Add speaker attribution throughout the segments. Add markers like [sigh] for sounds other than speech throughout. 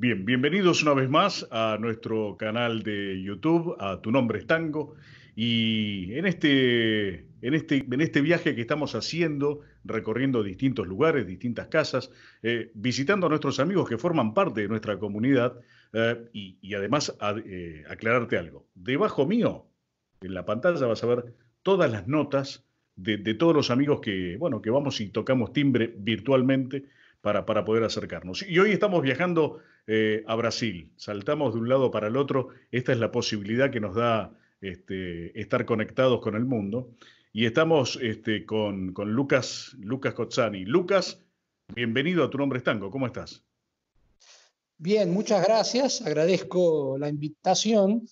Speaker 1: Bien, bienvenidos una vez más a nuestro canal de YouTube, a Tu Nombre es Tango. Y en este, este, este viaje que estamos haciendo, recorriendo distintos lugares, distintas casas, eh, visitando a nuestros amigos que forman parte de nuestra comunidad, eh, y, además eh, aclararte algo. Debajo mío, en la pantalla, vas a ver todas las notas de, de todos los amigos que, bueno, que vamos y tocamos timbre virtualmente para, poder acercarnos. Y hoy estamos viajando eh, a Brasil, saltamos de un lado para el otro, esta es la posibilidad que nos da este, estar conectados con el mundo. Y estamos este, con, Lucas, Lucas Cozzani. Lucas, bienvenido a Tu Nombre Tango. ¿cómo estás?
Speaker 2: Bien, muchas gracias, agradezco la invitación,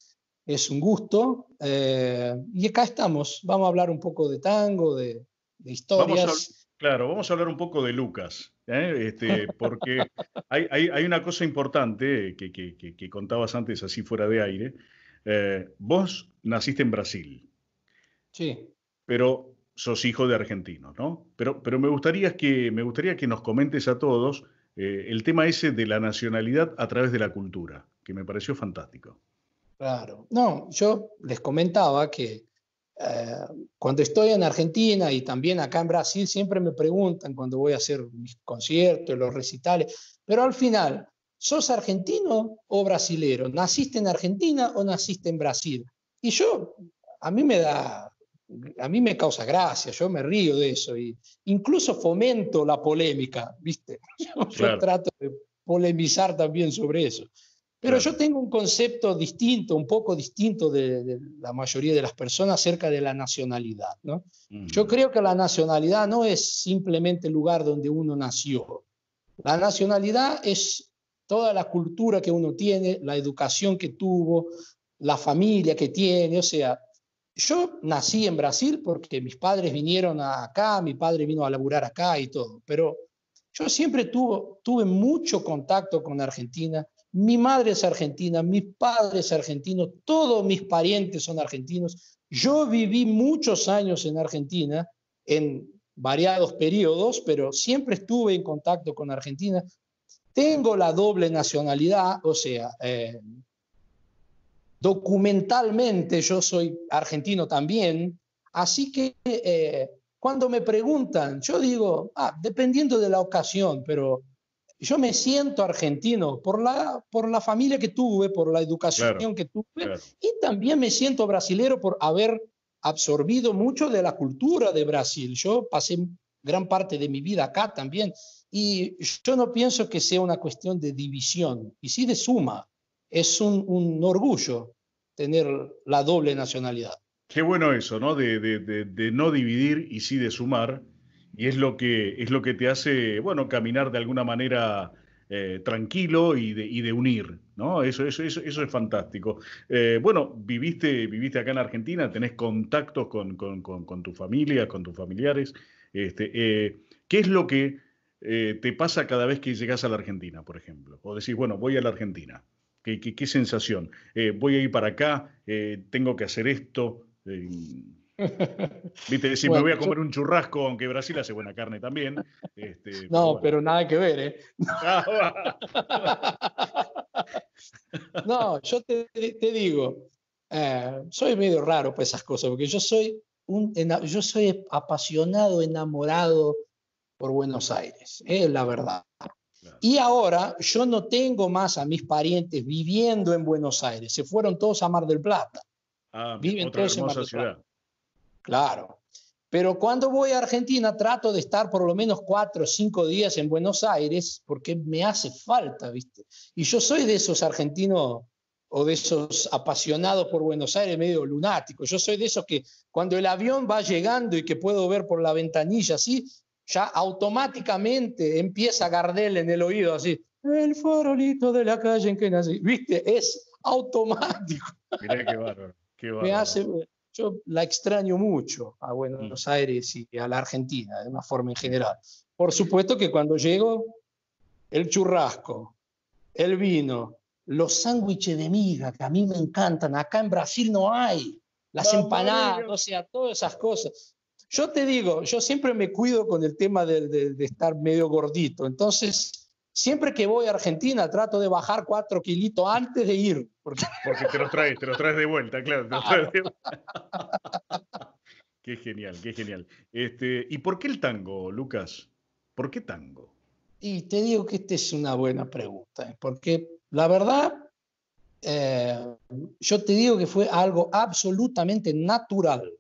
Speaker 2: es un gusto. Eh, y acá estamos, vamos a hablar un poco de tango, de, historias.
Speaker 1: claro, vamos a hablar un poco de Lucas. ¿eh? Este, porque hay, una cosa importante que, contabas antes así fuera de aire. Eh, vos naciste en Brasil. Sí. Pero sos hijo de argentino, ¿no? Pero, pero me, gustaría que, me gustaría que nos comentes a todos eh, el tema ese de la nacionalidad a través de la cultura, que me pareció fantástico.
Speaker 2: Claro. No, yo les comentaba que eh, cuando estoy en Argentina y también acá en Brasil, siempre me preguntan cuando voy a hacer mis conciertos, los recitales, pero al final, ¿sos argentino o brasilero? ¿Naciste en Argentina o naciste en Brasil? Y yo, a mí me da, a mí me causa gracia, yo me río de eso, y incluso fomento la polémica, ¿viste? [laughs] yo trato de polemizar también sobre eso. Pero yo tengo un concepto distinto, un poco distinto de, la mayoría de las personas acerca de la nacionalidad. Yo creo que la nacionalidad no es simplemente el lugar donde uno nació. La nacionalidad es toda la cultura que uno tiene, la educación que tuvo, la familia que tiene. O sea, yo nací en Brasil porque mis padres vinieron acá, mi padre vino a laburar acá y todo, pero yo siempre tuvo, tuve mucho contacto con Argentina mi madre es argentina, mis padres argentinos, todos mis parientes son argentinos. Yo viví muchos años en Argentina, en variados periodos, pero siempre estuve en contacto con Argentina. Tengo la doble nacionalidad, o sea, eh, documentalmente yo soy argentino también, así que eh, cuando me preguntan, yo digo, ah, dependiendo de la ocasión, pero yo me siento argentino por la, por la familia que tuve, por la educación que tuve, y también me siento brasilero por haber absorbido mucho de la cultura de Brasil. Yo pasé gran parte de mi vida acá también, y yo no pienso que sea una cuestión de división, y sí de suma. Es un, orgullo
Speaker 1: tener la doble nacionalidad. Qué bueno eso, ¿no? de, de no dividir y sí de sumar y es lo que, es lo que te hace, bueno, caminar de alguna manera eh, tranquilo y de, unir, ¿no? Eso, eso, eso, es fantástico. Eh, bueno, viviste, viviste acá en Argentina, tenés contactos con, con, con, con tu familia, con tus familiares. Este, eh, ¿Qué es lo que te pasa cada vez que llegas a la Argentina, por ejemplo? O decís, bueno, voy a la Argentina. ¿Qué, qué, qué sensación? voy a ir para acá, tengo que hacer esto. [laughs] Viste, si me voy a comer un churrasco, aunque Brasil hace buena carne también. Este, [laughs] no, pero nada que ver, ¿eh?
Speaker 2: [laughs] no, yo te, digo, eh, soy medio raro para esas cosas, porque yo soy, un, yo soy apasionado, enamorado por Buenos Aires, es la verdad. Y ahora yo no tengo más a mis parientes viviendo en Buenos Aires, se fueron todos a Mar del Plata.
Speaker 3: Ah, Viven otra todos hermosa en Mar del Plata. ciudad.
Speaker 2: Claro. Pero cuando voy a Argentina trato de estar por lo menos cuatro o cinco días en Buenos Aires porque me hace falta, ¿viste? Y yo soy de esos argentinos o de esos apasionados por Buenos Aires medio lunáticos. Yo soy de esos que cuando el avión va llegando y que puedo ver por la ventanilla así, ya automáticamente empieza a Gardel en el oído así, el farolito de la calle en que nací, ¿viste? Es automático. Mirá qué bárbaro. Qué [laughs] bárbaro. Me hace, yo la extraño mucho a Buenos mm. Aires y a la Argentina, de una forma en mm. general. Por supuesto que cuando llego, el churrasco, el vino, los sándwiches de miga, que a mí me encantan, acá en Brasil no hay, las empanadas, o sea, todas esas cosas. Yo te digo, yo siempre me cuido con el tema de, de estar medio gordito, entonces siempre que voy a Argentina trato de bajar cuatro kilitos antes de ir. Porque, [laughs] te los traes,
Speaker 1: te los traes de vuelta, claro. [laughs] qué genial, qué genial. Este, ¿Y por qué el tango, Lucas? ¿Por qué tango?
Speaker 2: Y te digo que esta es una buena pregunta, ¿eh? porque la verdad, eh, yo te digo que fue algo absolutamente natural.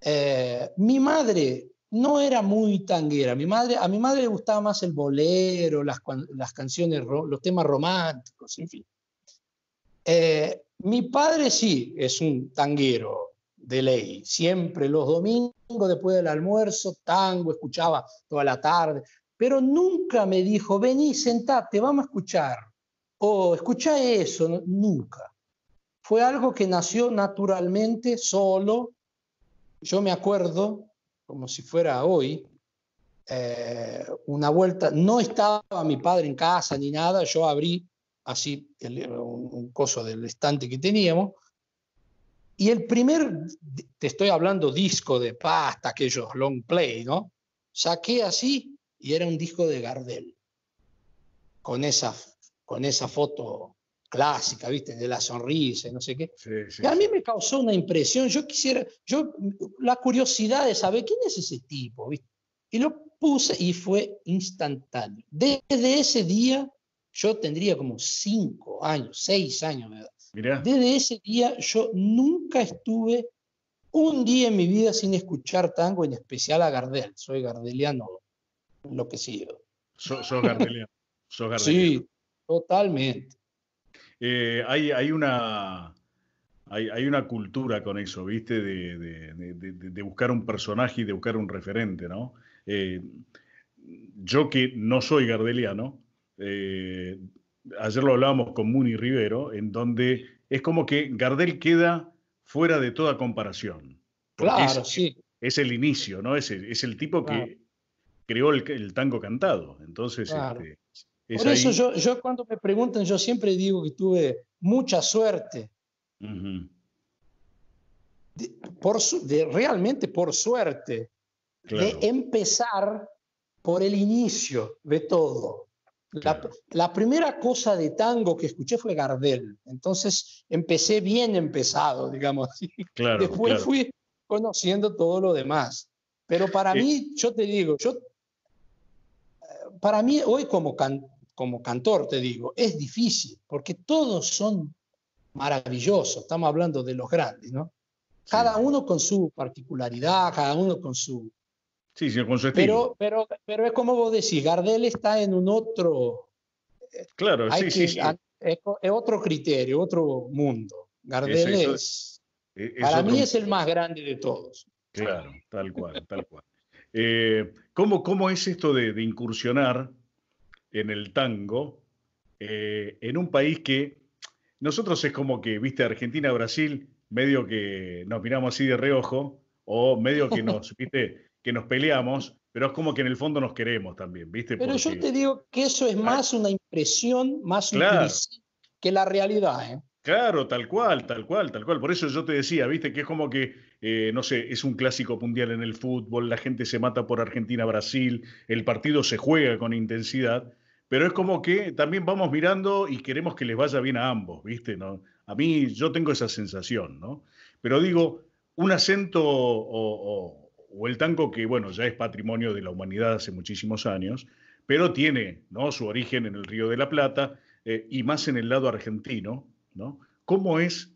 Speaker 2: Eh, mi madre no era muy tanguera. Mi madre, a mi madre le gustaba más el bolero, las, canciones, los temas románticos, en fin. Eh, mi padre sí es un tanguero de ley, siempre los domingos después del almuerzo, tango, escuchaba toda la tarde, pero nunca me dijo, vení, sentate, vamos a escuchar, o escucha eso, nunca. Fue algo que nació naturalmente, solo. Yo me acuerdo como si fuera hoy, eh, una vuelta, no estaba mi padre en casa ni nada, yo abrí así un, coso del estante que teníamos, y el primer, te estoy hablando disco de pasta, aquellos long play, ¿no? Saqué así y era un disco de Gardel, con esa, con esa foto clásica, ¿viste? De la sonrisa no sé qué. a mí me causó una impresión, yo quisiera, yo, la curiosidad de saber quién es ese tipo, ¿viste? Y lo puse y fue instantáneo. Desde ese día, yo tendría como cinco años, seis años, ¿verdad? Desde ese día yo nunca estuve un día en mi vida sin escuchar tango, en especial a Gardel. Soy gardeliano, lo que sigo. Soy gardeliano.
Speaker 1: Sí, totalmente. Eh, hay, una, hay, una cultura con eso, ¿viste? De, buscar un personaje y de buscar un referente, ¿no? Eh, yo que no soy gardeliano, eh, ayer lo hablábamos con Muni Rivero, en donde es como que Gardel queda fuera de toda comparación. Claro, es, sí. Es el inicio, ¿no? Es el, es el tipo que creó el, tango cantado. Entonces, este, por eso yo,
Speaker 2: cuando me preguntan, yo siempre digo que tuve mucha suerte. por realmente por suerte, de empezar por el inicio de todo. La, primera cosa de tango que escuché fue Gardel, entonces empecé bien empezado, digamos así. Después fui conociendo todo lo demás. Pero para eh, mí, yo te digo, yo, eh, para mí hoy como, cantante, como cantor, te digo, es difícil, porque todos son maravillosos, estamos hablando de los grandes, ¿no? Cada uno con su particularidad, cada uno con su...
Speaker 1: Sí, sí con su estilo.
Speaker 2: Pero, pero, es como vos decís, Gardel está en un otro... Claro, sí, sí, Es, otro criterio, otro mundo. Gardel es... para mí es el más grande de todos.
Speaker 1: Claro, tal cual, tal cual. Eh, ¿cómo, es esto de incursionar en el tango, eh, en un país que nosotros es como que, viste, Argentina, Brasil, medio que nos miramos así de reojo, o medio que nos, [laughs] viste, que nos peleamos, pero es como que en el fondo nos queremos también, ¿viste? Pero yo te
Speaker 2: digo que eso es ah. más una impresión, más claro. que la realidad, ¿eh?
Speaker 1: Claro, tal cual, tal cual, tal cual. Por eso yo te decía, viste, que es como que, eh, no sé, es un clásico mundial en el fútbol, la gente se mata por Argentina-Brasil, el partido se juega con intensidad, pero es como que también vamos mirando y queremos que les vaya bien a ambos, ¿viste? ¿No? A mí yo tengo esa sensación, ¿no? Pero digo, un acento o, el tango que, bueno, ya es patrimonio de la humanidad hace muchísimos años, pero tiene ¿no? su origen en el Río de la Plata eh, y más en el lado argentino, ¿no? ¿Cómo es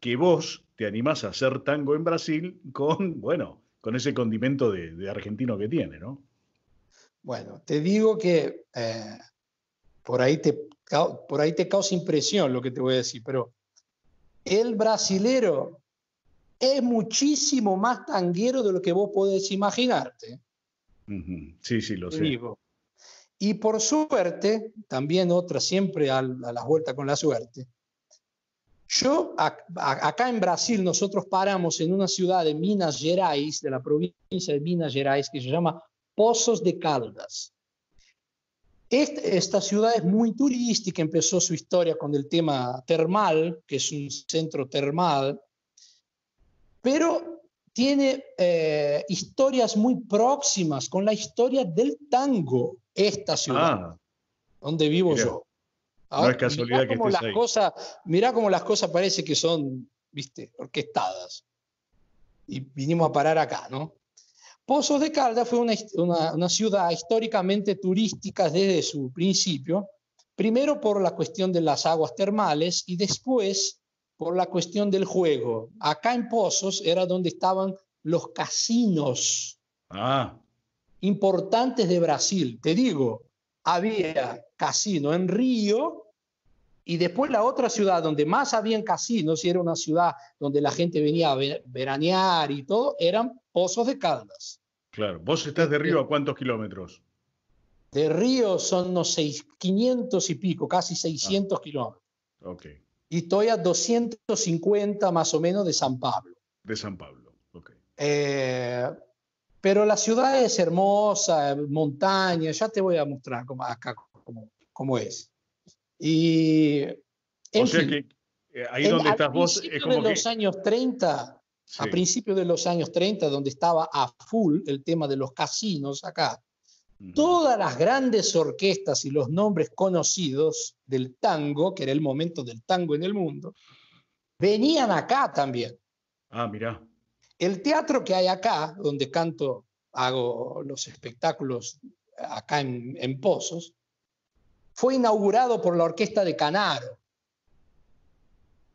Speaker 1: que vos te animás a hacer tango en Brasil con, bueno, con ese condimento
Speaker 2: de, argentino que tiene, ¿no? Bueno, te digo que eh, por ahí te, por ahí te causa impresión lo que te voy a decir, pero el brasilero es muchísimo más tanguero de lo que vos podés imaginarte.
Speaker 1: Sí, sí, lo sé.
Speaker 2: Y por suerte, también otra, siempre a, la vuelta con la suerte. Yo, acá en Brasil, nosotros paramos en una ciudad de Minas Gerais, de la provincia de Minas Gerais, que se llama Pozos de Caldas. Este, esta ciudad es muy turística, empezó su historia con el tema termal, que es un centro termal, pero tiene eh, historias muy próximas con la historia del tango, esta ciudad, ah, donde vivo yo.
Speaker 3: Ahora, es casualidad que estés las
Speaker 2: Cosas, mirá cómo las cosas parece que son, viste, orquestadas. Y vinimos a parar acá, ¿no? Pozos de Caldas fue una, ciudad históricamente turística desde su principio, primero por la cuestión de las aguas termales y después por la cuestión del juego. Acá en Pozos era donde estaban los casinos ah. importantes de Brasil. Te digo, había casino en Río, y después la otra ciudad donde más habían casinos, y era una ciudad donde la gente venía a veranear y todo, eran Pozos de Caldas.
Speaker 1: Claro, vos estás de este Río a cuántos kilómetros?
Speaker 2: De Río son unos 500 y pico, casi 600 ah. kilómetros. Ok. Y estoy a 250 más o menos de San Pablo.
Speaker 1: De San Pablo,
Speaker 2: ok. Eh, pero la ciudad es hermosa, montaña, ya te voy a mostrar cómo, acá cómo, cómo es. Y, ahí donde vos los años 30, a principios de los años 30, donde estaba a full el tema de los casinos acá, todas las grandes orquestas y los nombres conocidos del tango, que era el momento del tango en el mundo, venían acá también. Ah, mira. El teatro que hay acá, donde canto, hago los espectáculos acá en Pozos, fue inaugurado por la orquesta de Canaro.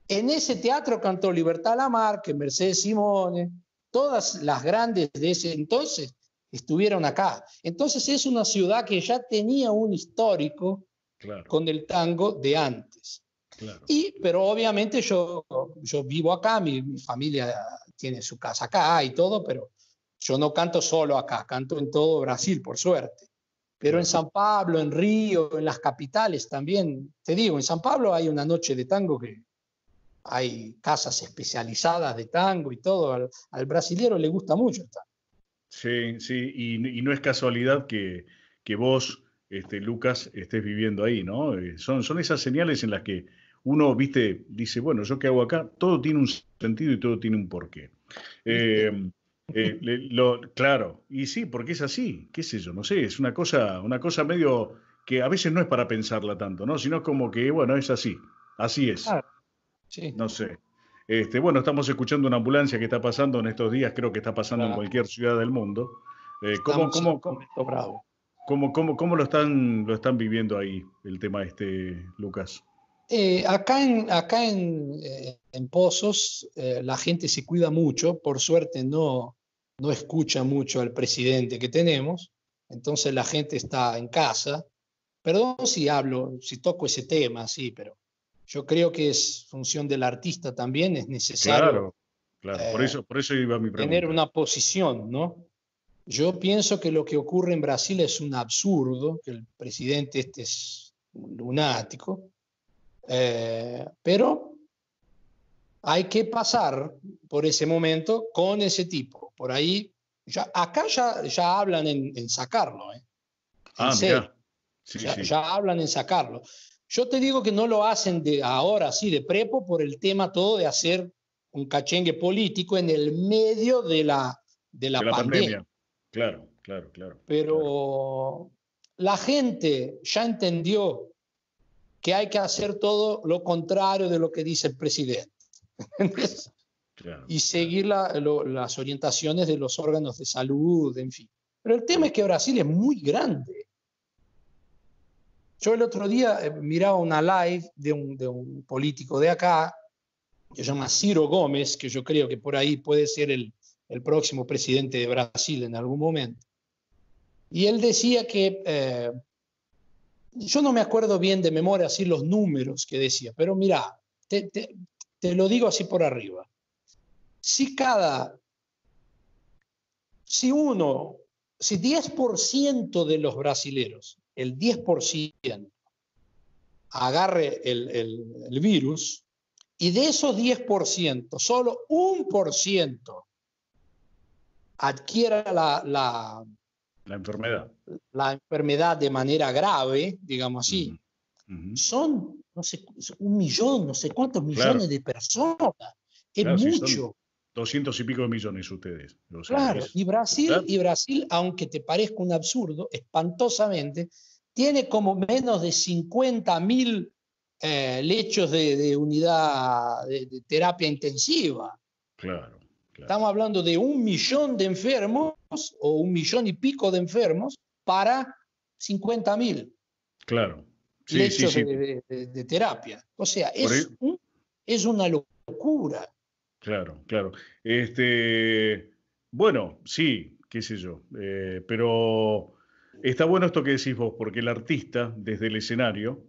Speaker 2: En ese teatro cantó Libertad Lamarque, Mercedes Simone, todas las grandes de ese entonces estuvieron acá. Entonces es una ciudad que ya tenía un histórico con el tango de antes. Y, pero obviamente yo, yo vivo acá, mi, familia tiene su casa acá y todo, pero yo no canto solo acá, canto en todo Brasil, por suerte. Pero en San Pablo, en Río, en las capitales también, te digo, en San Pablo hay una noche de tango que hay casas especializadas de tango y todo. Al, brasilero le gusta mucho
Speaker 1: Sí, sí, y, no es casualidad que, vos, este, Lucas, estés viviendo ahí, ¿no? Eh, son, son esas señales en las que uno, viste, dice, bueno, yo qué hago acá, todo tiene un sentido y todo tiene un porqué. Eh, eh, claro, y sí, porque es así, qué sé yo, no sé, es una cosa, una cosa medio que a veces no es para pensarla tanto, ¿no? Sino como que, bueno, es así, así es. sí. No sé. Este, bueno, estamos escuchando una ambulancia que está pasando en estos días, creo que está pasando en cualquier ciudad del mundo. Eh, ¿cómo, lo, están, lo están viviendo ahí el tema este, Lucas?
Speaker 2: Eh, acá en, acá en, Pozos la gente se cuida mucho, por suerte no, no escucha mucho al presidente que tenemos, entonces la gente está en casa. Perdón si hablo, si toco ese tema, sí, pero yo creo que es función del artista también, es necesario.
Speaker 1: Claro, por, eh, eso, por eso iba mi pregunta. Tener una
Speaker 2: posición, ¿no? Yo pienso que lo que ocurre en Brasil es un absurdo, que el presidente este es lunático, eh, pero hay que pasar por ese momento con ese tipo. Por ahí, ya, acá ya, ya hablan en, sacarlo. ¿eh? ah, mira. Sí, ya, hablan en sacarlo. Yo te digo que no lo hacen de ahora, sí, de prepo, por el tema todo de hacer un cachengue político en el medio de la, de la, pandemia.
Speaker 1: Claro, claro, claro.
Speaker 2: Pero la gente ya entendió que hay que hacer todo lo contrario de lo que dice el presidente y seguir las orientaciones de los órganos de salud, en fin. Pero el tema es que Brasil es muy grande. Yo el otro día eh, miraba una live de un, político de acá, que se llama Ciro Gómez, que yo creo que por ahí puede ser el, próximo presidente de Brasil en algún momento. Y él decía que, eh, yo no me acuerdo bien de memoria así los números que decía, pero mira, te, te lo digo así por arriba. Si cada, si uno, si 10% de los brasileros, el 10%, agarre el, virus, y de esos 10%, solo un por ciento adquiera la, la, enfermedad. la enfermedad de manera grave, digamos así, son no sé, un millón, no sé cuántos millones de personas. Es mucho.
Speaker 1: Doscientos y pico de millones ustedes. claro,
Speaker 2: y Brasil, y Brasil, aunque te parezca un absurdo, espantosamente, tiene como menos de 50 mil eh, lechos de, unidad de, terapia intensiva. Claro, Estamos hablando de un millón de enfermos o un millón y pico de enfermos para 50 mil.
Speaker 1: Claro, de,
Speaker 2: terapia. O sea, es, una locura.
Speaker 1: Claro, claro. Este, bueno, sí, qué sé yo, eh, pero está bueno esto que decís vos, porque el artista desde el escenario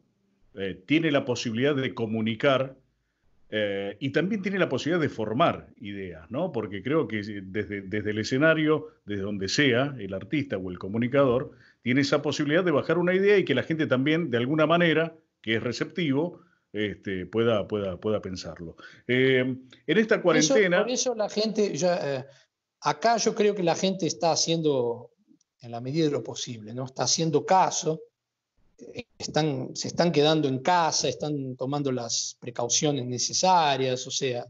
Speaker 1: eh, tiene la posibilidad de comunicar eh, y también tiene la posibilidad de formar ideas, ¿no? Porque creo que desde, desde el escenario, desde donde sea, el artista o el comunicador, tiene esa posibilidad de bajar una idea y que la gente también, de alguna manera, que es receptivo, este, pueda, pueda, pueda pensarlo. Em, en esta cuarentena... Por
Speaker 2: eso, la gente, ya, eh, acá yo creo que la gente está haciendo, en la medida de lo posible, ¿no? está haciendo caso, eh, están, se están quedando en casa, están tomando las precauciones necesarias, o sea,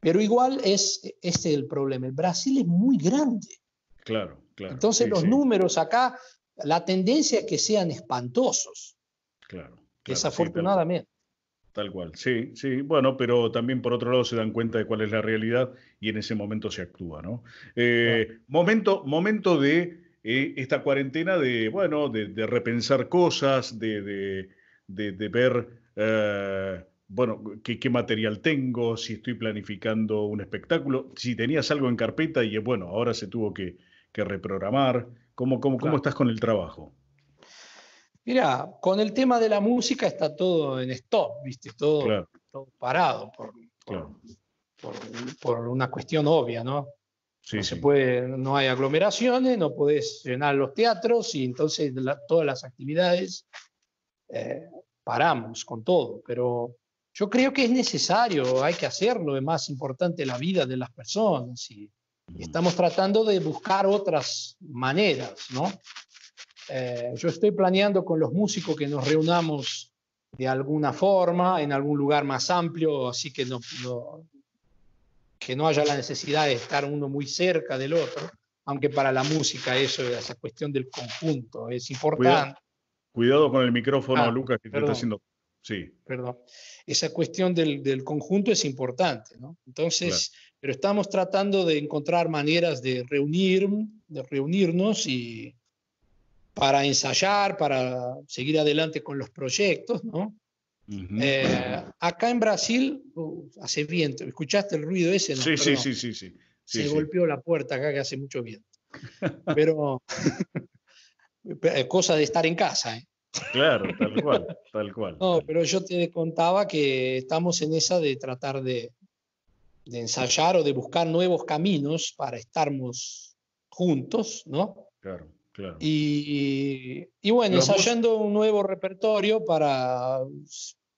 Speaker 2: pero igual es, este el problema. El Brasil es muy grande. Claro, claro. Entonces los números acá, la tendencia es que sean espantosos. Claro. desafortunadamente.
Speaker 1: Tal cual, sí, sí, bueno, pero también por otro lado se dan cuenta de cuál es la realidad y en ese momento se actúa, ¿no? Eh, momento, momento de eh, esta cuarentena de, bueno, de, repensar cosas, de, ver, eh, bueno, qué, material tengo, si estoy planificando un espectáculo, si tenías algo en carpeta y bueno, ahora se tuvo que reprogramar, ¿Cómo, cómo, cómo estás con el trabajo?
Speaker 2: Mira, con el tema de la música está todo en stop, ¿viste? Todo, parado por, por, una cuestión obvia, ¿no? no, se puede, no hay aglomeraciones, no puedes llenar los teatros y entonces todas las actividades eh, paramos con todo. Pero yo creo que es necesario, hay que hacerlo, es más importante la vida de las personas y Estamos tratando de buscar otras maneras, ¿no? Eh, yo estoy planeando con los músicos que nos reunamos de alguna forma, en algún lugar más amplio, así que no, que no haya la necesidad de estar uno muy cerca del otro, aunque para la música eso, esa cuestión del conjunto es importante.
Speaker 1: Cuidado, con el micrófono, ah, Lucas, que te está haciendo Sí.
Speaker 2: Perdón. Esa cuestión del, del conjunto es importante, ¿no? Entonces, pero estamos tratando de encontrar maneras de reunir, de reunirnos y para ensayar, para seguir adelante con los proyectos, ¿no?
Speaker 3: Eh,
Speaker 2: acá en Brasil uh, hace viento, ¿escuchaste el ruido ese? Sí, sí, sí, sí, sí, Se golpeó la puerta acá que hace mucho viento. Pero [laughs] eh, cosa de estar en casa, ¿eh?
Speaker 3: Claro, tal [laughs] cual, tal cual.
Speaker 2: No, pero yo te contaba que estamos en esa de tratar de, ensayar o de buscar nuevos caminos para estarmos juntos, ¿no? Claro, claro. Y, bueno, ensayando un nuevo repertorio para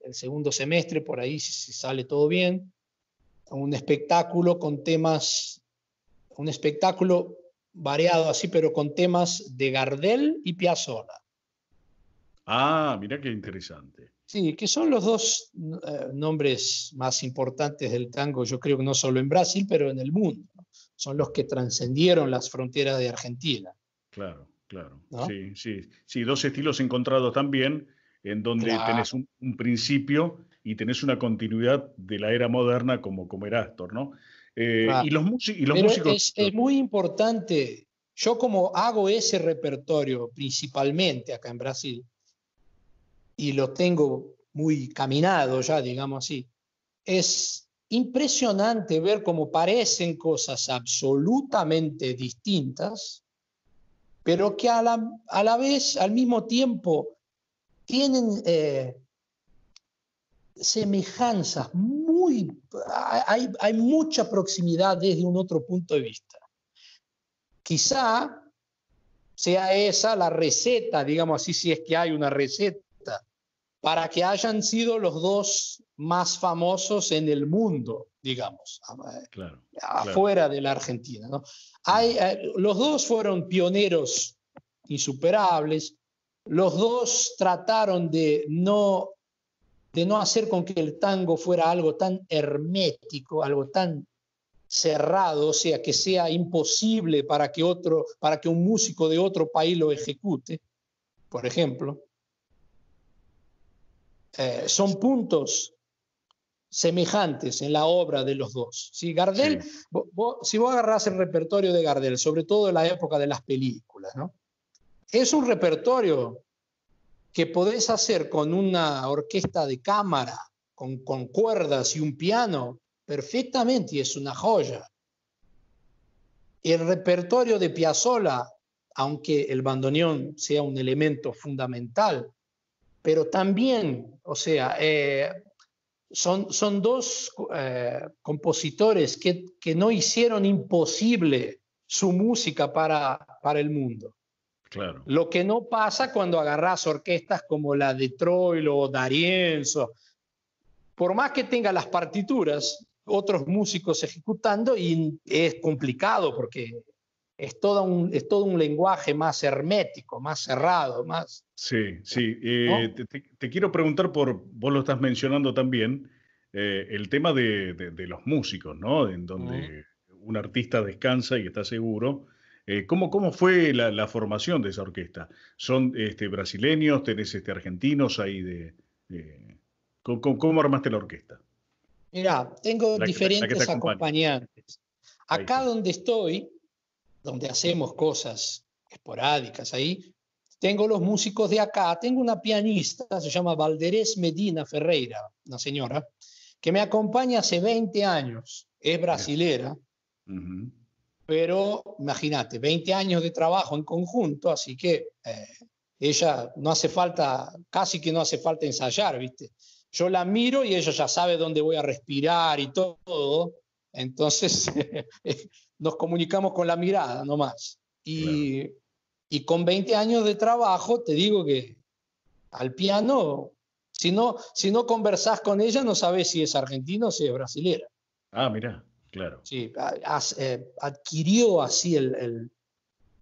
Speaker 2: el segundo semestre, por ahí, si, sale todo bien, un espectáculo con temas, un espectáculo variado así, pero con temas de Gardel y Piazzolla.
Speaker 1: Ah, mira qué
Speaker 2: interesante. Sí, que son los dos eh, nombres más importantes del tango, yo creo que no solo en Brasil, pero en el mundo. Son los que trascendieron las fronteras de Argentina.
Speaker 1: Claro, claro. Sí, sí, dos estilos encontrados también, en donde tenés un, principio y tenés una continuidad de la era moderna como, como era Astor, ¿no? Eh, y los, músicos.
Speaker 2: es muy importante. Yo, como hago ese repertorio principalmente acá en Brasil, y lo tengo muy caminado ya, digamos así, es impresionante ver cómo parecen cosas absolutamente distintas, pero que a la, a la vez, al mismo tiempo, tienen eh, semejanzas, muy, hay, hay mucha proximidad desde un otro punto de vista. Quizá sea esa la receta, digamos así, si es que hay una receta para que hayan sido los dos más famosos en el mundo,
Speaker 3: digamos, eh, afuera
Speaker 2: de la Argentina. Eh, los dos fueron pioneros insuperables, los dos trataron de no, de no hacer con que el tango fuera algo tan hermético, algo tan cerrado, o sea, que sea imposible para que, otro, para que un músico de otro país lo ejecute, por ejemplo. Eh, son puntos semejantes en la obra de los dos. si Gardel, si vos agarrás el repertorio de Gardel, sobre todo en la época de las películas, es un repertorio que podés hacer con una orquesta de cámara, con, con cuerdas y un piano, perfectamente, y es una joya. El repertorio de Piazzolla, aunque el bandoneón sea un elemento fundamental, pero también, o sea, eh, son, son dos eh, compositores que, no hicieron imposible su música para, para el mundo. Claro. Lo que no pasa cuando agarras orquestas como la de Troilo o Darienzo, por más que tenga las partituras, otros músicos ejecutando y es complicado porque es todo un, es todo un lenguaje más hermético, más cerrado, más...
Speaker 1: Sí, sí. te, quiero preguntar por, vos lo estás mencionando también, eh, el tema de, los músicos, ¿no? En donde un artista descansa y está seguro. Eh, ¿cómo, fue la, formación de esa orquesta? ¿Son este, brasileños? ¿Tenés este, argentinos ahí de...? ¿Cómo, armaste la orquesta?
Speaker 2: Mira, tengo diferentes acompañantes. Acá donde estoy, donde hacemos cosas esporádicas ahí, tengo los músicos de acá, tengo una pianista, se llama Valderés Medina Ferreira, una señora, que me acompaña hace 20 años, es brasilera, pero imagínate, 20 años de trabajo en conjunto, así que eh, ella no hace falta, casi que no hace falta ensayar, ¿viste? Yo la miro y ella ya sabe dónde voy a respirar y todo, entonces [laughs] nos comunicamos con la mirada nomás. Y, y con 20 años de trabajo, te digo que al piano, si no, si no conversás con ella, no sabes si es argentino o si es brasilera. Ah, mira, claro. Sí, eh, adquirió así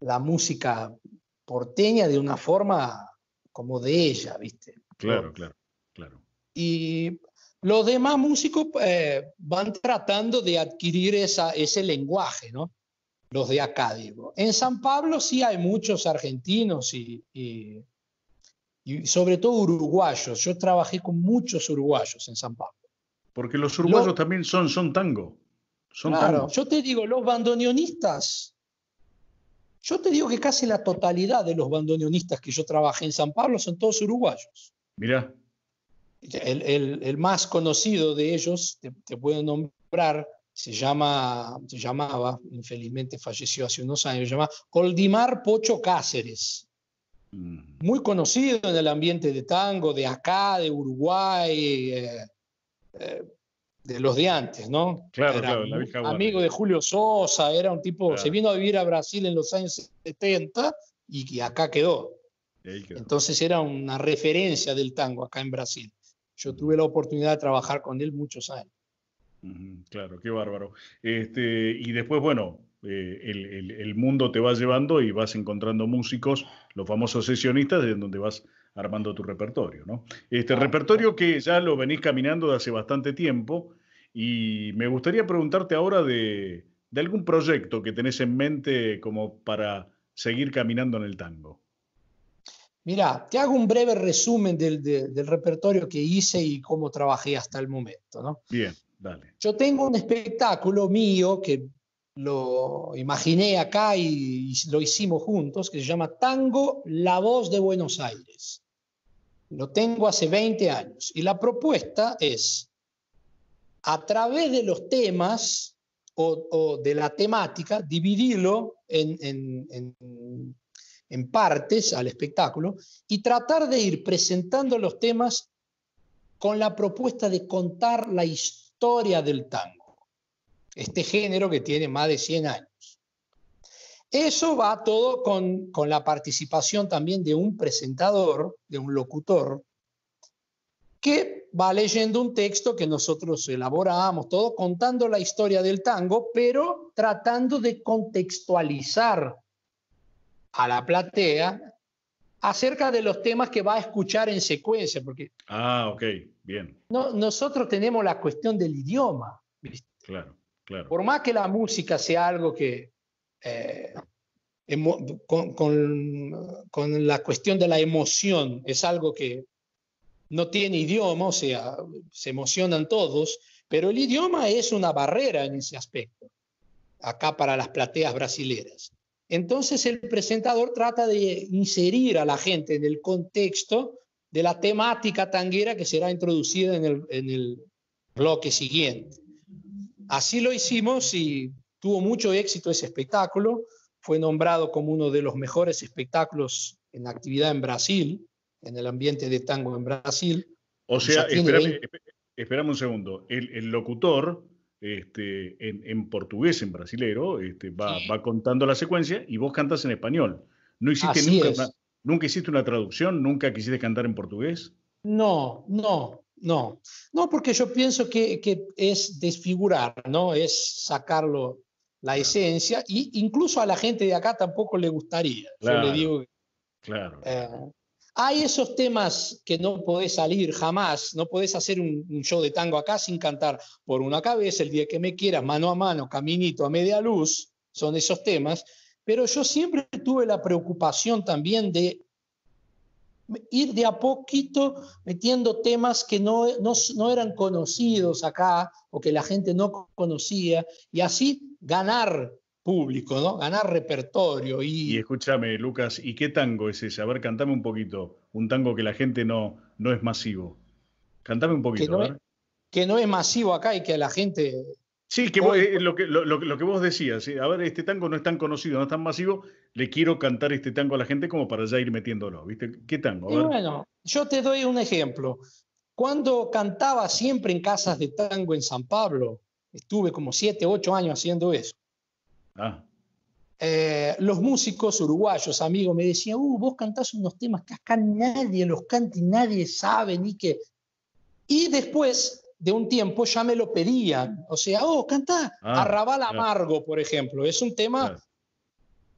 Speaker 2: la música porteña de una forma como de ella, ¿viste? Claro, claro, claro. Y los demás músicos eh, van tratando de adquirir ese lenguaje, ¿no? Los de acá, digo. En San Pablo sí hay muchos argentinos y, sobre todo uruguayos. Yo trabajé con muchos uruguayos en San Pablo. Porque los uruguayos también son, tango. claro, yo te digo, los bandoneonistas, yo te digo que casi la totalidad de los bandoneonistas que yo trabajé en San Pablo son todos uruguayos. Mira el, más conocido de ellos, te, puedo nombrar, se, llama, se llamaba, infelizmente falleció hace unos años, se llama Coldimar Pocho Cáceres. Mm. Muy conocido en el ambiente de tango, de acá, de Uruguay, eh, eh, de los de antes, ¿no?
Speaker 1: Claro,
Speaker 3: Amigo
Speaker 2: de Julio Sosa, era un tipo, se vino a vivir a Brasil en los años 70 y, acá quedó.
Speaker 3: Entonces
Speaker 2: era una referencia del tango acá en Brasil yo tuve la oportunidad de trabajar con él muchos años.
Speaker 1: Claro, qué bárbaro. Este, y después, bueno, eh, el, mundo te va llevando y vas encontrando músicos, los famosos sesionistas, de donde vas armando tu repertorio, ¿no? Este repertorio que ya lo venís caminando de hace bastante tiempo y me gustaría preguntarte ahora de, de algún proyecto que tenés en mente como para seguir caminando en el tango.
Speaker 2: Mira, te hago un breve resumen del, repertorio que hice y cómo trabajé hasta el momento. ¿no?
Speaker 1: Bien, dale.
Speaker 2: Yo tengo un espectáculo mío que lo imaginé acá y, lo hicimos juntos, que se llama Tango, la voz de Buenos Aires. Lo tengo hace 20 años. Y la propuesta es, a través de los temas o, o de la temática, dividirlo en, en en partes al espectáculo y tratar de ir presentando los temas con la propuesta de contar la historia del tango, este género que tiene más de 100 años. Eso va todo con, la participación también de un presentador, de un locutor, que va leyendo un texto que nosotros elaboramos, todo contando la historia del tango, pero tratando de contextualizar a la platea acerca de los temas que va a escuchar en secuencia, porque...
Speaker 1: Ah, ok, bien.
Speaker 2: nosotros tenemos la cuestión del idioma. Claro, Por más que la música sea algo que... Eh, con, la cuestión de la emoción, es algo que no tiene idioma, o sea, se emocionan todos, pero el idioma es una barrera en ese aspecto, acá para las plateas brasileras. Entonces el presentador trata de inserir a la gente en el contexto de la temática tanguera que será introducida en el, bloque siguiente. Así lo hicimos y tuvo mucho éxito ese espectáculo. Fue nombrado como uno de los mejores espectáculos en actividad en Brasil, en el ambiente de tango en Brasil. O sea,
Speaker 1: esperamos un segundo. el locutor este, en, en, portugués, en brasilero, este, va, contando la secuencia y vos cantas en español. nunca, nunca hiciste una traducción? ¿Nunca quisiste cantar en portugués?
Speaker 2: No, no, no. No, porque yo pienso que, que es desfigurar, ¿no? Es sacarlo la esencia e incluso a la gente de acá tampoco le gustaría. Claro, claro. Eh, hay esos temas que no podés salir jamás, no podés hacer un, show de tango acá sin cantar por una cabeza, el día que me quieras, mano a mano, caminito a media luz, son esos temas, pero yo siempre tuve la preocupación también de ir de a poquito metiendo temas que no eran conocidos acá o que la gente no conocía y así ganar público, ¿no? Ganar repertorio. Y... y escúchame,
Speaker 1: Lucas, ¿y qué tango es ese? A ver, cantame un poquito. Un tango que la gente no, no es masivo. Cantame un poquito, que no, Es,
Speaker 2: que no es masivo acá y que la gente. Sí, que
Speaker 1: eh, lo, que, lo, que vos decías, eh, a ver, este tango no es tan conocido, no es tan masivo, le quiero cantar este tango a la gente como para ya ir metiéndolo, ¿viste? ¿Qué tango? bueno,
Speaker 2: yo te doy un ejemplo. Cuando cantaba siempre en casas de tango en San Pablo, estuve como siete, ocho años haciendo eso Ah. Eh, los músicos uruguayos, amigos, me decían, uh, vos cantás unos temas que acá nadie los canta y nadie sabe ni qué. Y después de un tiempo ya me lo pedían. O sea, oh, cantá ah, Arrabal Amargo, por ejemplo. Es un tema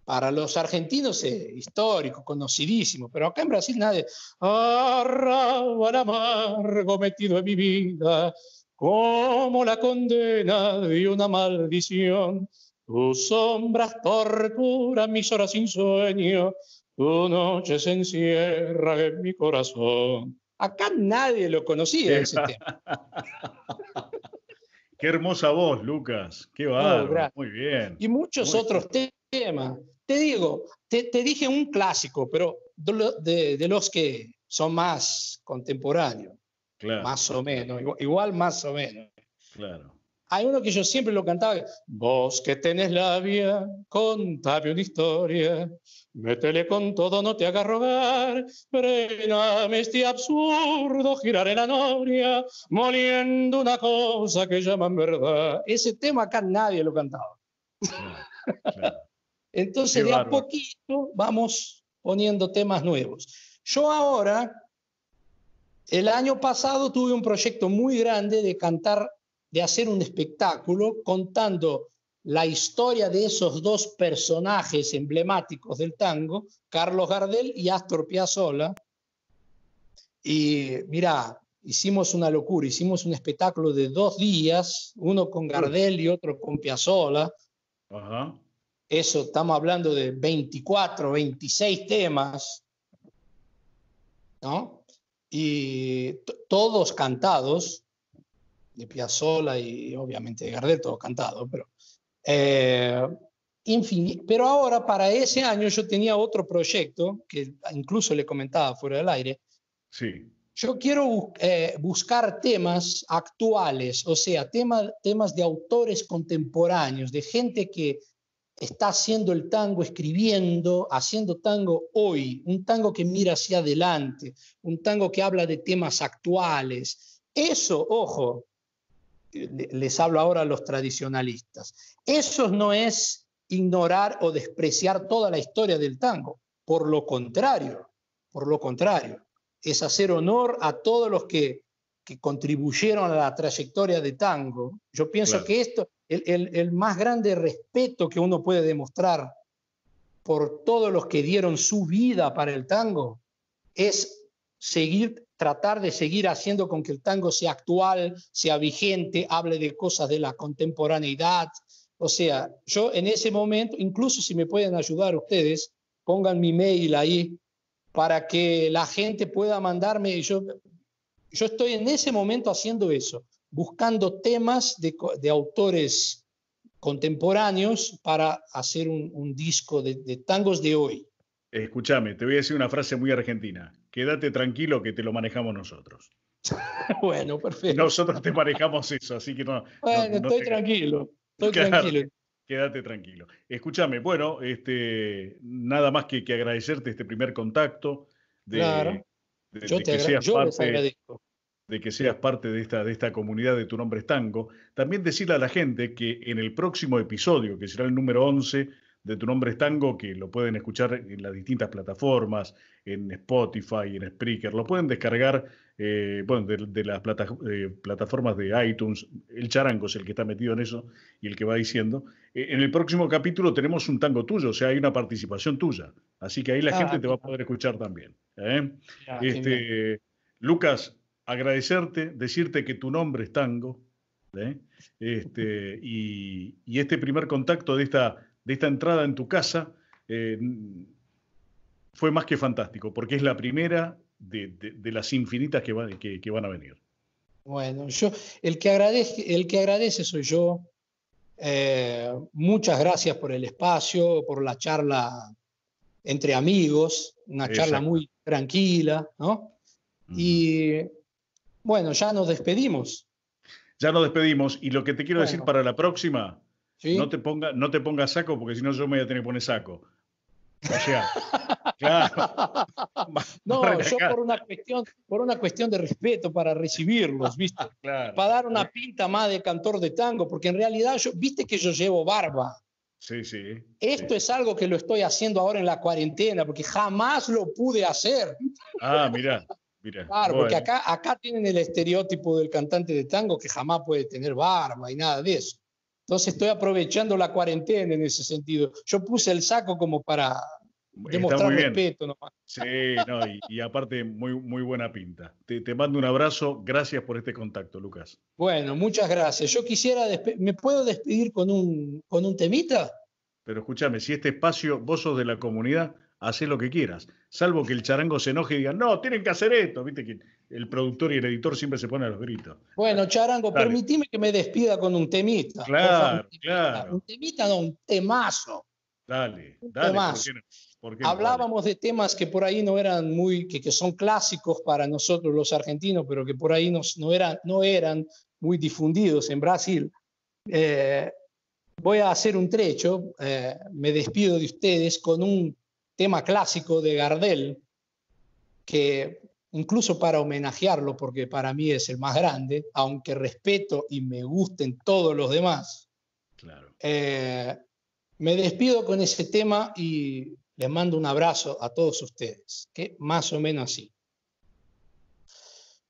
Speaker 2: para los argentinos
Speaker 3: eh, histórico, conocidísimo, pero acá en Brasil nadie. Arrabal Amargo metido en mi vida, como la condena de una maldición. Tus sombras torturan mis horas sin sueño, tu noche se encierra en mi corazón. Acá nadie lo conocía ese tema. [laughs] Qué hermosa voz, Lucas.
Speaker 1: Qué bárbaro.
Speaker 2: Muy bien. Y muchos otros temas. Te digo, te, dije un clásico, pero de, los que son más contemporáneos. Claro. Más o menos. igual más o menos. Claro. Hay uno que yo siempre lo cantaba,
Speaker 3: vos que tenés labia, contame una historia, métele con todo, no te hagas rogar, me este absurdo girar en la noria, moliendo una cosa que llaman verdad. Ese tema acá nadie lo cantaba. [laughs] Entonces, de a poquito
Speaker 2: vamos poniendo temas nuevos. Yo ahora, el año pasado tuve un proyecto muy grande de cantar de hacer un espectáculo contando la historia de esos dos personajes emblemáticos del tango, Carlos Gardel y Astor Piazzolla. Y mira, hicimos una locura, hicimos un espectáculo de dos días, uno con Gardel y otro con Piazzolla. Eso, estamos hablando de 24, 26 temas, ¿no? Y todos cantados, de Piazzolla y obviamente de Gardel, todo cantado, pero... Eh, pero ahora para ese año yo tenía otro proyecto, que incluso le comentaba fuera del aire. Sí. Yo quiero eh, buscar temas actuales, o sea, temas de autores contemporáneos, de gente que está haciendo el tango, escribiendo, haciendo tango hoy, un tango que mira hacia adelante, un tango que habla de temas actuales. Eso, ojo, les hablo ahora a los tradicionalistas. Eso no es ignorar o despreciar toda la historia del tango, por lo contrario, por lo contrario, es hacer honor a todos los que, contribuyeron a la trayectoria de tango. Yo pienso que esto, el, el más grande respeto que uno puede demostrar por todos los que dieron su vida para el tango, es seguir tratar de seguir haciendo con que el tango sea actual, sea vigente, hable de cosas de la contemporaneidad. O sea, yo en ese momento, incluso si me pueden ayudar ustedes, pongan mi mail ahí para que la gente pueda mandarme. Yo, yo estoy en ese momento haciendo eso, buscando temas de, autores contemporáneos para hacer un, disco de, de tangos de hoy.
Speaker 1: Escúchame, te voy a decir una frase muy argentina quédate tranquilo que te lo manejamos nosotros. [laughs] bueno, perfecto. Nosotros te manejamos eso, así que no. Bueno, estoy tranquilo, estoy quédate, [laughs] tranquilo. Quédate tranquilo. Escúchame, bueno, este, nada más que, que agradecerte este primer contacto.
Speaker 3: De, claro. de, que seas parte,
Speaker 1: De que seas parte esta, de esta comunidad de Tu Nombre Estanco. También decirle a la gente que en el próximo episodio, que será el número 11, de Tu Nombre es Tango, que lo pueden escuchar en las distintas plataformas, en Spotify, en Spreaker, lo pueden descargar eh, de, las eh, plataformas de iTunes. El charango es el que está metido en eso y el que va diciendo. Eh, en el próximo capítulo tenemos un tango tuyo, o sea, hay una participación tuya. Así que ahí la ah, gente te va a poder escuchar también. Ah, este, Lucas, agradecerte, decirte que tu nombre es tango. Este, y este primer contacto de esta de esta entrada en tu casa eh, fue más que fantástico, porque es la primera de, las infinitas que, van
Speaker 2: a venir. Bueno, yo, el que agradece, el que agradece soy yo. Eh, muchas gracias por el espacio, por la charla entre amigos, una charla muy tranquila, ¿no? Y bueno, ya nos despedimos.
Speaker 1: Ya nos despedimos y lo que te quiero decir para la próxima, no, te ponga, no te pongas saco porque si no yo me voy a tener que poner saco. [laughs]
Speaker 3: claro.
Speaker 2: No, yo por una, cuestión, por una cuestión de respeto para recibirlos, ¿viste? [laughs] Para dar una pinta más de cantor de tango, porque en realidad, yo, viste que yo llevo barba. Sí, sí. Esto es algo que lo estoy haciendo ahora en la cuarentena, porque jamás lo pude hacer. Ah, mira. claro, porque acá, acá tienen el estereotipo del cantante de tango que jamás puede tener barba y nada de eso. Entonces estoy aprovechando la cuarentena en ese sentido. Yo puse el saco como para demostrar respeto
Speaker 1: nomás. Sí, y, aparte muy, muy buena pinta. Te, mando un abrazo, gracias por este contacto, Lucas.
Speaker 2: Bueno, muchas gracias. Yo quisiera, ¿me puedo despedir
Speaker 1: con un, con un temita? Pero escúchame, si este espacio, vos sos de la comunidad, hacer lo que quieras. Salvo que el charango se enoje y diga, no, tienen que hacer esto. Viste que el productor y el editor siempre se ponen a los gritos.
Speaker 2: Bueno, charango, Dale. que me despida con un temita. Claro, un temita, Un no, un temazo. Dale, dale. Hablábamos de temas que por ahí no eran muy, que, son clásicos para nosotros los argentinos, pero que por ahí no, eran, no eran muy difundidos en Brasil. Eh, voy a hacer un trecho, eh, me despido de ustedes con un tema clásico de Gardel, que incluso para homenajearlo, porque para mí es el más grande, aunque respeto y me gusten todos los demás, claro. Eh, me despido con ese tema y les mando un abrazo a todos ustedes, que más o menos así.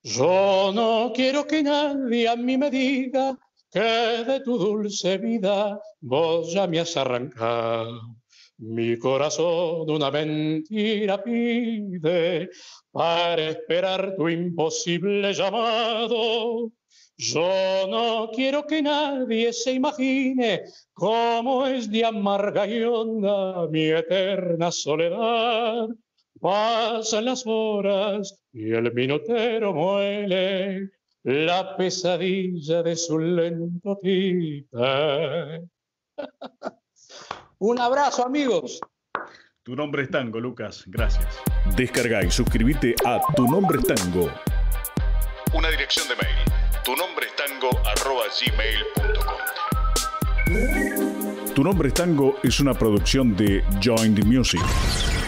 Speaker 3: Yo no quiero que nadie a mí me diga que de tu dulce vida vos ya me has arrancado. Mi corazón una mentira pide para esperar tu imposible llamado. Yo no quiero que nadie se imagine cómo es de amarga y honda mi eterna soledad. Pasan las horas y el minutero muele la pesadilla de su lento [laughs] Un abrazo, amigos. Tu nombre es Tango,
Speaker 1: Lucas. Gracias. Descarga y suscríbete a Tu Nombre Tango. Una dirección de mail. Tu nombre es tango Tu nombre es tango es una producción de Join Music.